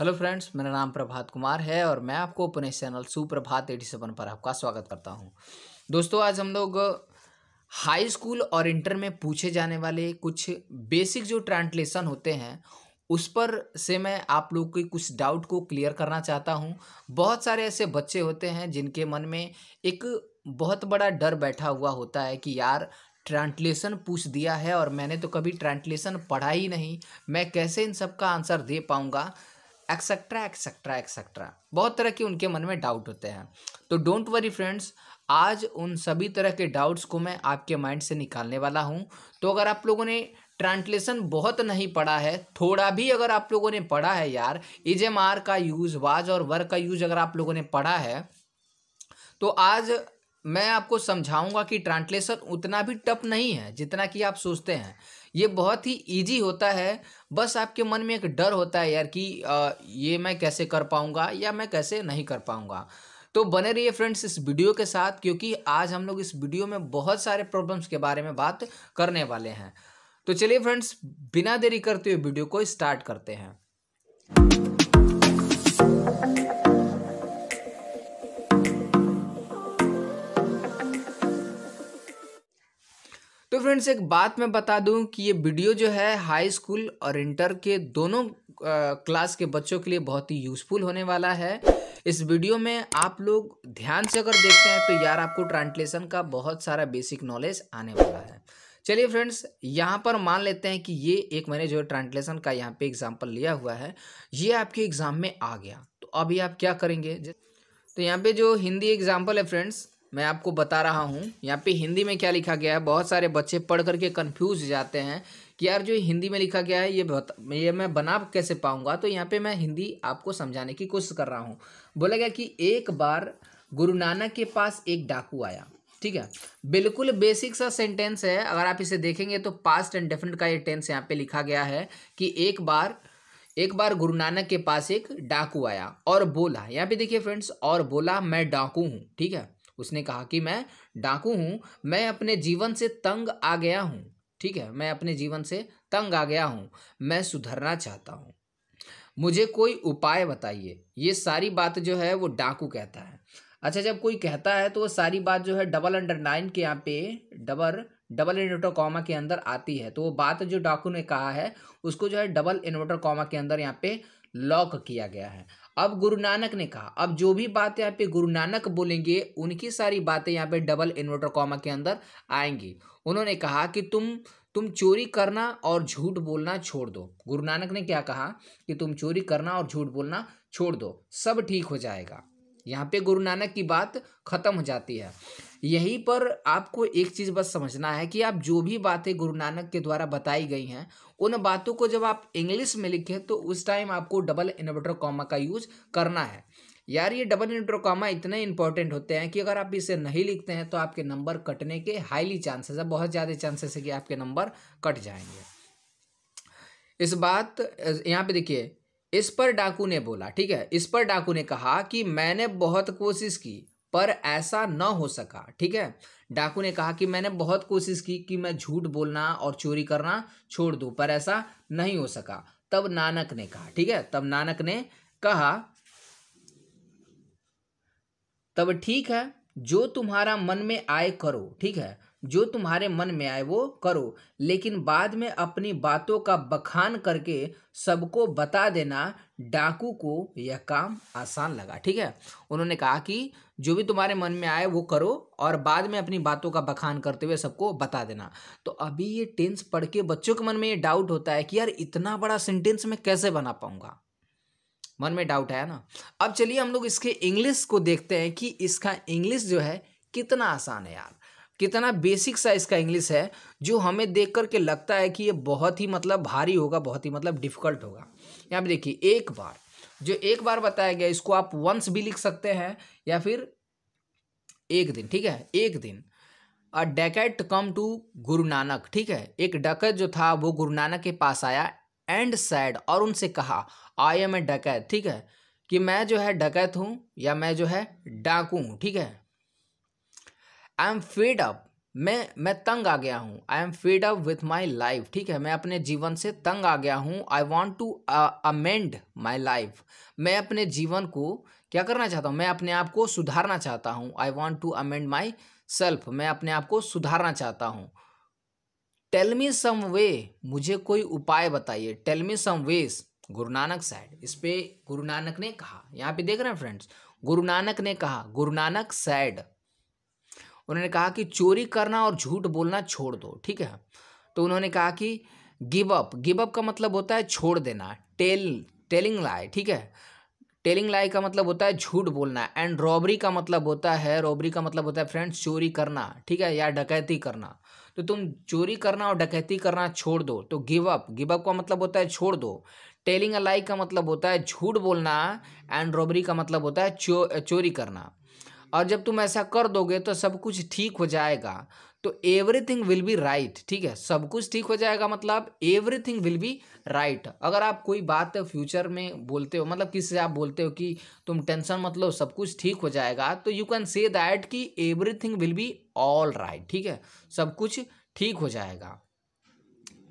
hello friends मेरा नाम प्रभात कुमार है और मैं आपको अपने चैनल सुप्रभात एटी सेवन पर आपका स्वागत करता हूं दोस्तों आज हम लोग हाई स्कूल और इंटर में पूछे जाने वाले कुछ बेसिक जो ट्रांसलेशन होते हैं उस पर से मैं आप लोग के कुछ डाउट को क्लियर करना चाहता हूँ बहुत सारे ऐसे बच्चे होते हैं जिनके मन में एक बहुत बड़ा डर बैठा हुआ होता है कि यार ट्रांसलेशन पूछ दिया है और मैंने तो कभी ट्रांसलेशन पढ़ा ही नहीं मैं कैसे इन सब का आंसर दे पाऊँगा एक्सेट्रा एक्सेट्रा एक्सेट्रा बहुत तरह के उनके मन में डाउट होते हैं तो डोंट वरी फ्रेंड्स आज उन सभी तरह के डाउट्स को मैं आपके माइंड से निकालने वाला हूँ तो अगर आप लोगों ने ट्रांसलेशन बहुत नहीं पढ़ा है थोड़ा भी अगर आप लोगों ने पढ़ा है यार इज एम आर का यूज़ वाज और वर का यूज़ अगर आप लोगों ने पढ़ा है तो आज मैं आपको समझाऊंगा कि ट्रांसलेशन उतना भी टफ नहीं है जितना कि आप सोचते हैं ये बहुत ही ईजी होता है बस आपके मन में एक डर होता है यार कि ये मैं कैसे कर पाऊँगा या मैं कैसे नहीं कर पाऊँगा तो बने रहिए फ्रेंड्स इस वीडियो के साथ क्योंकि आज हम लोग इस वीडियो में बहुत सारे प्रॉब्लम्स के बारे में बात करने वाले हैं तो चलिए फ्रेंड्स बिना देरी करते हुए वीडियो को स्टार्ट करते हैं फ्रेंड्स एक बात मैं बता दूं कि ये वीडियो जो है हाई स्कूल और इंटर के दोनों क्लास के बच्चों के लिए बहुत ही यूज़फुल होने वाला है इस वीडियो में आप लोग ध्यान से अगर देखते हैं तो यार आपको ट्रांसलेशन का बहुत सारा बेसिक नॉलेज आने वाला है चलिए फ्रेंड्स यहाँ पर मान लेते हैं कि ये एक मैंने जो है ट्रांसलेशन का यहाँ पे एग्जाम्पल लिया हुआ है ये आपके एग्ज़ाम में आ गया तो अभी आप क्या करेंगे तो यहाँ पे जो हिंदी एग्जाम्पल है फ्रेंड्स मैं आपको बता रहा हूँ यहाँ पे हिंदी में क्या लिखा गया है बहुत सारे बच्चे पढ़ करके कन्फ्यूज जाते हैं कि यार जो हिंदी में लिखा गया है ये बता ये मैं बना कैसे पाऊँगा तो यहाँ पे मैं हिंदी आपको समझाने की कोशिश कर रहा हूँ बोला गया कि एक बार गुरु नानक के पास एक डाकू आया ठीक है बिल्कुल बेसिक सा सेंटेंस है अगर आप इसे देखेंगे तो पास्ट एंड डेफिनेट का ये टेंस यहाँ पे लिखा गया है कि एक बार एक बार गुरु नानक के पास एक डाकू आया और बोला यहाँ पे देखिए फ्रेंड्स और बोला मैं डाकू हूँ ठीक है उसने कहा कि मैं डाकू हूँ मैं अपने जीवन से तंग आ गया हूँ ठीक है मैं अपने जीवन से तंग आ गया हूँ मैं सुधरना चाहता हूँ मुझे कोई उपाय बताइए ये सारी बात जो है वो डाकू कहता है अच्छा जब कोई कहता है तो वो सारी बात जो है डबल अंडर नाइन के यहाँ पे डबल डबल इन्वर्टर कॉमा के अंदर आती है तो वो बात जो डाकू ने कहा है उसको जो है डबल इन्वर्टर कॉमा के अंदर यहाँ पे लॉक किया गया है अब गुरु नानक ने कहा अब जो भी बात यहाँ पे गुरु नानक बोलेंगे उनकी सारी बातें यहाँ पे डबल इन्वर्टर कॉमा के अंदर आएंगी उन्होंने कहा कि तुम तुम चोरी करना और झूठ बोलना छोड़ दो गुरु नानक ने क्या कहा कि तुम चोरी करना और झूठ बोलना छोड़ दो सब ठीक हो जाएगा यहाँ पे गुरु नानक की बात खत्म हो जाती है यहीं पर आपको एक चीज़ बस समझना है कि आप जो भी बातें गुरु नानक के द्वारा बताई गई हैं उन बातों को जब आप इंग्लिश में लिखें तो उस टाइम आपको डबल इन्वर्टर कॉमा का यूज करना है यार ये डबल इन्वर्टर कॉमा इतने इंपॉर्टेंट होते हैं कि अगर आप इसे नहीं लिखते हैं तो आपके नंबर कटने के हाईली चांसेस है बहुत ज़्यादा चांसेस है कि आपके नंबर कट जाएंगे इस बात यहाँ पे देखिए इस पर डाकू ने बोला ठीक है इस पर डाकू ने कहा कि मैंने बहुत कोशिश की पर ऐसा न हो सका ठीक है डाकू ने कहा कि मैंने बहुत कोशिश की कि मैं झूठ बोलना और चोरी करना छोड़ दूँ पर ऐसा नहीं हो सका तब नानक ने कहा ठीक है तब नानक ने कहा तब ठीक है जो तुम्हारा मन में आए करो ठीक है जो तुम्हारे मन में आए वो करो लेकिन बाद में अपनी बातों का बखान करके सबको बता देना डाकू को यह काम आसान लगा ठीक है उन्होंने कहा कि जो भी तुम्हारे मन में आए वो करो और बाद में अपनी बातों का बखान करते हुए सबको बता देना तो अभी ये टेंस पढ़ के बच्चों के मन में ये डाउट होता है कि यार इतना बड़ा सेंटेंस मैं कैसे बना पाऊंगा मन में डाउट आया ना अब चलिए हम लोग इसके इंग्लिश को देखते हैं कि इसका इंग्लिश जो है कितना आसान है यार कितना बेसिक सा इसका इंग्लिश है जो हमें देख करके लगता है कि ये बहुत ही मतलब भारी होगा बहुत ही मतलब डिफिकल्ट होगा यहाँ पर देखिए एक बार जो एक बार बताया गया इसको आप वंस भी लिख सकते हैं या फिर एक दिन ठीक है एक दिन अ डैकेट कम टू गुरु नानक ठीक है एक डकैत जो था वो गुरु नानक के पास आया एंड सैड और उनसे कहा आई एम ए डकैत ठीक है कि मैं जो है डकैत हूँ या मैं जो है डाकू हूँ ठीक है आई एम फेड अप मैं मैं तंग आ गया हूँ I am fed up with my life ठीक है मैं अपने जीवन से तंग आ गया हूँ I want to amend my life मैं अपने जीवन को क्या करना चाहता हूँ मैं अपने आप को सुधारना चाहता हूँ I want to amend myself मैं अपने आप को सुधारना चाहता हूँ टेल मी सम वे मुझे कोई उपाय बताइए टेल मी सम वेज गुरु नानक सैड इस पर गुरु नानक ने कहा यहाँ पे देख रहे हैं फ्रेंड्स गुरु नानक ने कहा गुरु नानक सैड उन्होंने कहा कि चोरी करना और झूठ बोलना छोड़ दो ठीक है तो उन्होंने कहा कि गिव अप गिव अप का मतलब होता है छोड़ देना टेल टेलिंग लाई ठीक है टेलिंग लाई का मतलब होता है झूठ बोलना एंड रॉबरी का मतलब होता है रॉबरी का मतलब होता है फ्रेंड्स चोरी करना ठीक है या डकैती करना तो तुम चोरी करना और डकैती करना छोड़ दो तो गिव अप गिव अप का मतलब होता है छोड़ दो टेलिंग अ लाई का मतलब होता है झूठ बोलना एंड रॉबरी का मतलब होता है चो, चोरी करना और जब तुम ऐसा कर दोगे तो सब कुछ ठीक हो जाएगा तो एवरीथिंग विल बी राइट ठीक है सब कुछ ठीक हो जाएगा मतलब एवरीथिंग विल बी राइट अगर आप कोई बात फ्यूचर में बोलते हो मतलब किसी से आप बोलते हो कि तुम टेंशन मतलब सब कुछ ठीक हो जाएगा तो यू कैन से दैट कि everything will be all right ठीक है सब कुछ ठीक हो जाएगा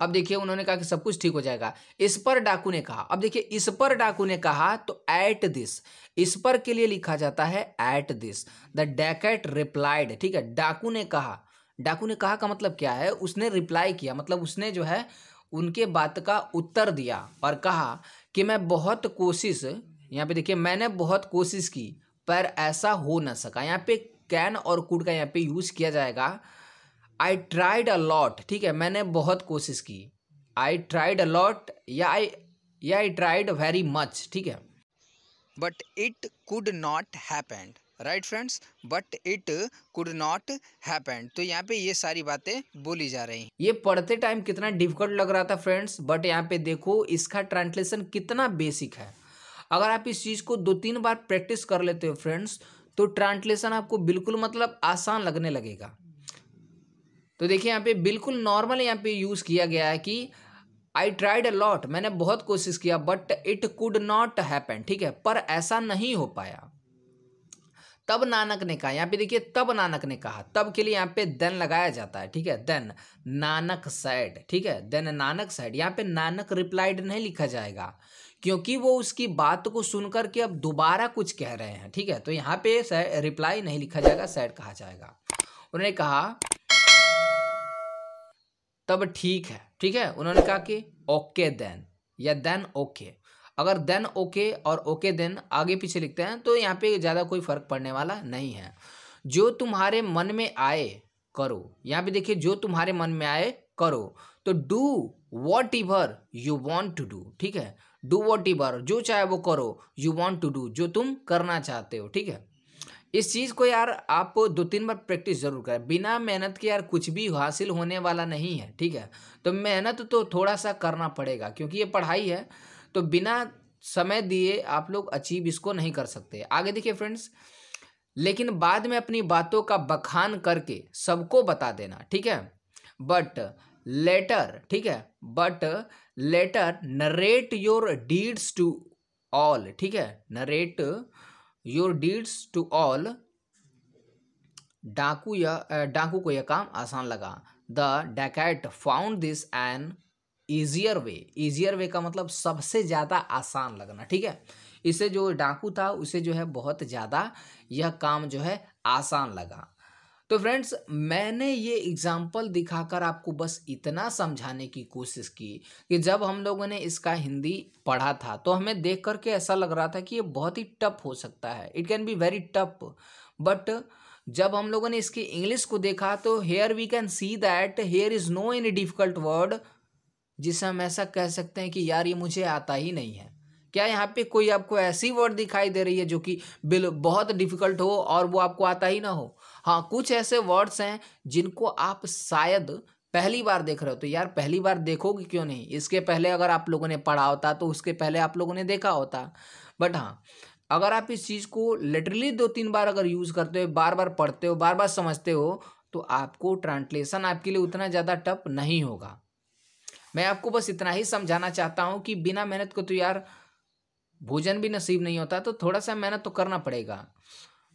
अब देखिए उन्होंने कहा कि सब कुछ ठीक हो जाएगा इस पर डाकू ने कहा अब देखिए इस पर डाकू ने कहा तो एट दिस इस पर के लिए लिखा जाता है at this the dacoit replied ठीक है डाकू ने कहा डाकू ने कहा का मतलब क्या है उसने रिप्लाई किया मतलब उसने जो है उनके बात का उत्तर दिया और कहा कि मैं बहुत कोशिश यहाँ पे देखिए मैंने बहुत कोशिश की पर ऐसा हो ना सका यहाँ पे कैन और कूड का यहाँ पे यूज़ किया जाएगा आई ट्राइड अलॉट ठीक है मैंने बहुत कोशिश की आई ट्राइड अलॉट लॉट या आई या आई ट्राइड वेरी मच ठीक है but it could not happened right friends but it could not happen तो यहाँ पे ये सारी बातें बोली जा रही हैं ये पढ़ते टाइम कितना डिफिकल्ट लग रहा था फ्रेंड्स बट यहाँ पे देखो इसका ट्रांसलेशन कितना बेसिक है अगर आप इस चीज़ को दो तीन बार प्रैक्टिस कर लेते हो फ्रेंड्स तो ट्रांसलेशन आपको बिल्कुल मतलब आसान लगने लगेगा तो देखिए यहाँ पे बिल्कुल नॉर्मल यहाँ पे यूज़ किया गया है कि आई ट्राइड अ लॉट मैंने बहुत कोशिश किया but it could not happen ठीक है पर ऐसा नहीं हो पाया तब नानक ने कहा यहाँ पे देखिए तब नानक ने कहा तब के लिए यहाँ पे देन लगाया जाता है ठीक है देन नानक साइड ठीक है देन नानक साइड यहाँ पे नानक रिप्लाइड नहीं लिखा जाएगा क्योंकि वो उसकी बात को सुनकर के अब दोबारा कुछ कह रहे हैं ठीक है तो यहाँ पे रिप्लाई नहीं लिखा जाएगा साइड कहा जाएगा उन्होंने कहा तब तो ठीक है ठीक है उन्होंने कहा कि ओके देन या देन ओके अगर देन ओके और ओके देन आगे पीछे लिखते हैं तो यहाँ पे ज़्यादा कोई फर्क पड़ने वाला नहीं है जो तुम्हारे मन में आए करो यहाँ पे देखिए जो तुम्हारे मन में आए करो तो do whatever you want to do ठीक है डू वॉट इवर जो चाहे वो करो यू वॉन्ट टू डू जो तुम करना चाहते हो ठीक है इस चीज़ को यार आप दो तीन बार प्रैक्टिस ज़रूर करें बिना मेहनत के यार कुछ भी हासिल होने वाला नहीं है ठीक है तो मेहनत तो थोड़ा सा करना पड़ेगा क्योंकि ये पढ़ाई है तो बिना समय दिए आप लोग अचीव इसको नहीं कर सकते आगे देखिए फ्रेंड्स लेकिन बाद में अपनी बातों का बखान करके सबको बता देना ठीक है बट लेटर ठीक है but later narrate your deeds to all ठीक है narrate your deeds to all डाकू या डाकू को यह काम आसान लगा the dacoit found this an easier way easier way का मतलब सबसे ज़्यादा आसान लगना ठीक है इसे जो डाकू था उसे जो है बहुत ज़्यादा यह काम जो है आसान लगा तो फ्रेंड्स मैंने ये एग्जाम्पल दिखाकर आपको बस इतना समझाने की कोशिश की कि जब हम लोगों ने इसका हिंदी पढ़ा था तो हमें देख करके ऐसा लग रहा था कि ये बहुत ही टफ हो सकता है it can be very tough but जब हम लोगों ने इसकी इंग्लिश को देखा तो here we can see that here is no any difficult word जिसे हम ऐसा कह सकते हैं कि यार ये मुझे आता ही नहीं है क्या यहाँ पे कोई आपको ऐसी वर्ड दिखाई दे रही है जो कि बिल बहुत डिफिकल्ट हो और वो आपको आता ही ना हो हाँ कुछ ऐसे वर्ड्स हैं जिनको आप शायद पहली बार देख रहे हो तो यार पहली बार देखोगे क्यों नहीं इसके पहले अगर आप लोगों ने पढ़ा होता तो उसके पहले आप लोगों ने देखा होता बट हाँ अगर आप इस चीज़ को लिटरली दो तीन बार अगर यूज़ करते हो बार बार पढ़ते हो बार बार समझते हो तो आपको ट्रांसलेशन आपके लिए उतना ज़्यादा टफ नहीं होगा मैं आपको बस इतना ही समझाना चाहता हूँ कि बिना मेहनत को तो यार भोजन भी नसीब नहीं होता तो थोड़ा सा मेहनत तो करना पड़ेगा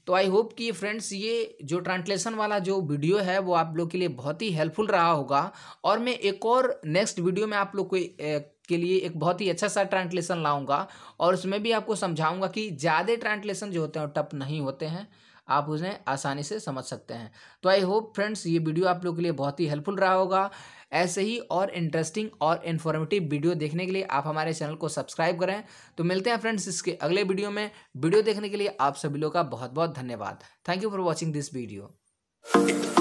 तो आई होप कि फ्रेंड्स ये जो ट्रांसलेशन वाला जो वीडियो है वो आप लोग के लिए बहुत ही हेल्पफुल रहा होगा और मैं एक और नेक्स्ट वीडियो में आप लोग को के लिए एक बहुत ही अच्छा सा ट्रांसलेशन लाऊंगा और उसमें भी आपको समझाऊंगा कि ज़्यादा ट्रांसलेशन जो होते हैं टप नहीं होते हैं आप उसे आसानी से समझ सकते हैं तो आई होप फ्रेंड्स ये वीडियो आप लोग के लिए बहुत ही हेल्पफुल रहा होगा ऐसे ही और इंटरेस्टिंग और इन्फॉर्मेटिव वीडियो देखने के लिए आप हमारे चैनल को सब्सक्राइब करें तो मिलते हैं फ्रेंड्स इसके अगले वीडियो में वीडियो देखने के लिए आप सभी लोग का बहुत बहुत धन्यवाद thank you for watching this video